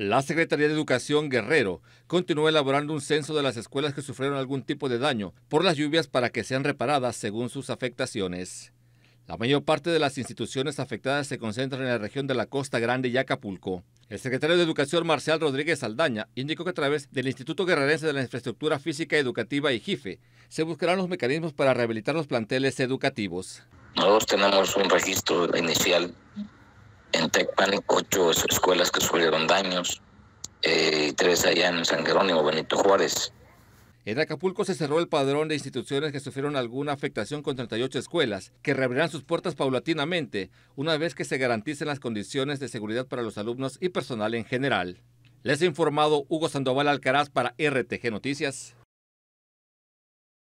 La Secretaría de Educación Guerrero continúa elaborando un censo de las escuelas que sufrieron algún tipo de daño por las lluvias para que sean reparadas según sus afectaciones. La mayor parte de las instituciones afectadas se concentran en la región de la Costa Grande y Acapulco. El secretario de Educación Marcial Rodríguez Aldaña indicó que a través del Instituto Guerrerense de la Infraestructura Física Educativa y e, se buscarán los mecanismos para rehabilitar los planteles educativos. Nosotros tenemos un registro inicial ocho escuelas que sufrieron daños, eh, tres allá en San Jerónimo, Benito Juárez. En Acapulco se cerró el padrón de instituciones que sufrieron alguna afectación con 38 escuelas, que reabrirán sus puertas paulatinamente, una vez que se garanticen las condiciones de seguridad para los alumnos y personal en general. Les ha informado Hugo Sandoval Alcaraz para RTG Noticias.